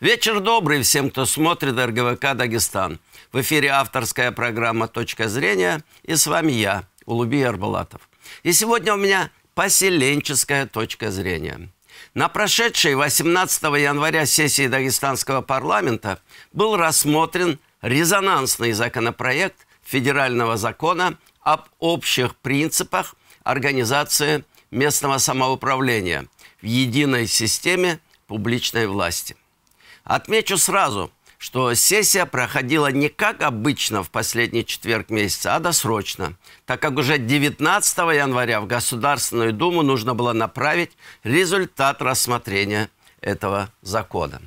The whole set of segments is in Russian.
Вечер добрый всем, кто смотрит РГВК «Дагестан». В эфире авторская программа «Точка зрения» и с вами я, Улуби Арбалатов. И сегодня у меня поселенческая точка зрения. На прошедшей 18 января сессии Дагестанского парламента был рассмотрен резонансный законопроект федерального закона об общих принципах организации местного самоуправления в единой системе публичной власти – Отмечу сразу, что сессия проходила не как обычно в последний четверг месяца, а досрочно, так как уже 19 января в Государственную Думу нужно было направить результат рассмотрения этого закона.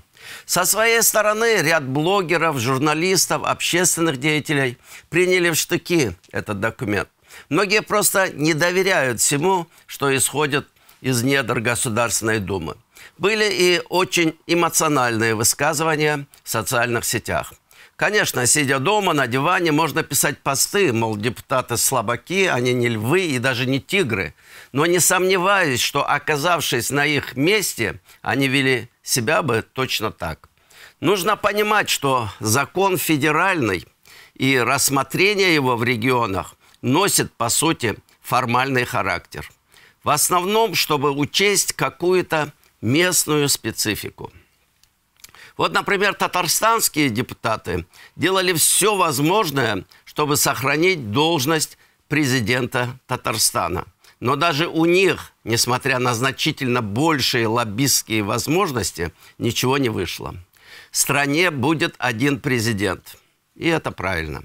Со своей стороны ряд блогеров, журналистов, общественных деятелей приняли в штыки этот документ. Многие просто не доверяют всему, что исходит из недр Государственной Думы. Были и очень эмоциональные высказывания в социальных сетях. Конечно, сидя дома на диване, можно писать посты, мол, депутаты слабаки, они не львы и даже не тигры. Но не сомневаюсь, что оказавшись на их месте, они вели себя бы точно так. Нужно понимать, что закон федеральный и рассмотрение его в регионах носит, по сути, формальный характер – в основном, чтобы учесть какую-то местную специфику. Вот, например, татарстанские депутаты делали все возможное, чтобы сохранить должность президента Татарстана. Но даже у них, несмотря на значительно большие лоббистские возможности, ничего не вышло. В стране будет один президент. И это правильно.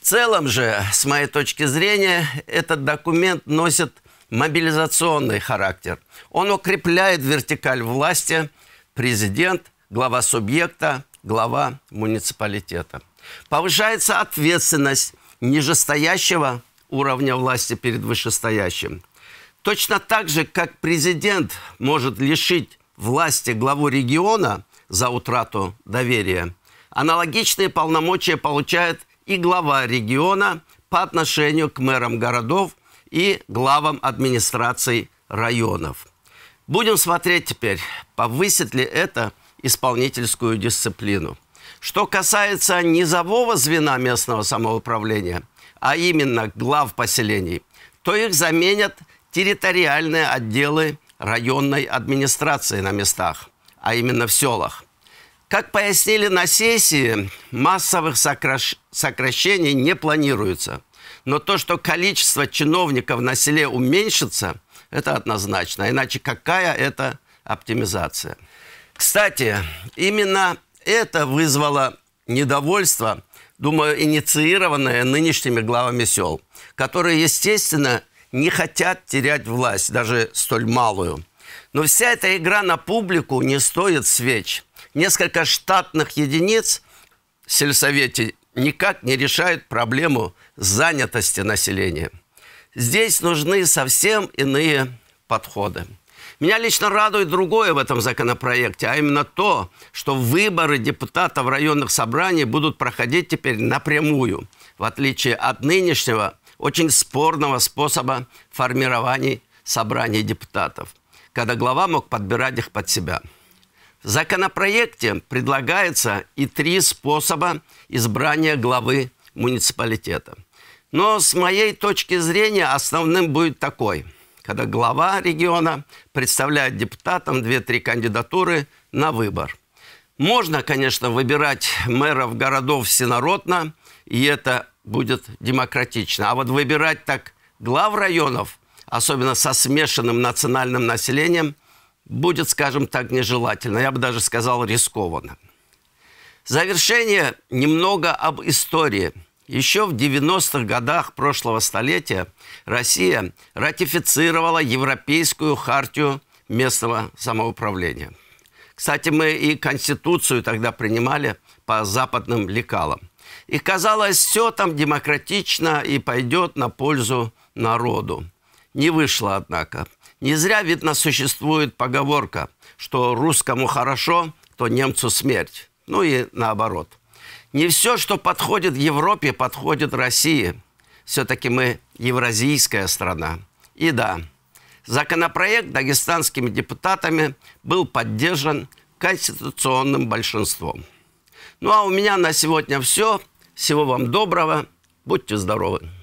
В целом же, с моей точки зрения, этот документ носит – мобилизационный характер. Он укрепляет вертикаль власти, президент, глава субъекта, глава муниципалитета. Повышается ответственность нижестоящего уровня власти перед вышестоящим. Точно так же, как президент может лишить власти главу региона за утрату доверия, аналогичные полномочия получает и глава региона по отношению к мэрам городов – и главам администраций районов. Будем смотреть теперь, повысит ли это исполнительскую дисциплину. Что касается низового звена местного самоуправления, а именно глав поселений, то их заменят территориальные отделы районной администрации на местах, а именно в селах. Как пояснили на сессии, массовых сокращений не планируется. Но то, что количество чиновников на селе уменьшится, это однозначно. Иначе какая это оптимизация? Кстати, именно это вызвало недовольство, думаю, инициированное нынешними главами сел, которые, естественно, не хотят терять власть, даже столь малую. Но вся эта игра на публику не стоит свеч. Несколько штатных единиц в сельсовете никак не решают проблему занятости населения. Здесь нужны совсем иные подходы. Меня лично радует другое в этом законопроекте, а именно то, что выборы депутатов районных собраний будут проходить теперь напрямую, в отличие от нынешнего очень спорного способа формирования собраний депутатов, когда глава мог подбирать их под себя – законопроекте предлагается и три способа избрания главы муниципалитета. Но с моей точки зрения основным будет такой, когда глава региона представляет депутатам 2-3 кандидатуры на выбор. Можно, конечно, выбирать мэров городов всенародно, и это будет демократично. А вот выбирать так глав районов, особенно со смешанным национальным населением – будет, скажем так, нежелательно, я бы даже сказал, рискованно. Завершение немного об истории. Еще в 90-х годах прошлого столетия Россия ратифицировала Европейскую хартию местного самоуправления. Кстати, мы и Конституцию тогда принимали по западным лекалам. И казалось, все там демократично и пойдет на пользу народу. Не вышло, однако. Не зря, видно, существует поговорка, что русскому хорошо, то немцу смерть. Ну и наоборот. Не все, что подходит Европе, подходит России. Все-таки мы евразийская страна. И да, законопроект дагестанскими депутатами был поддержан конституционным большинством. Ну а у меня на сегодня все. Всего вам доброго. Будьте здоровы.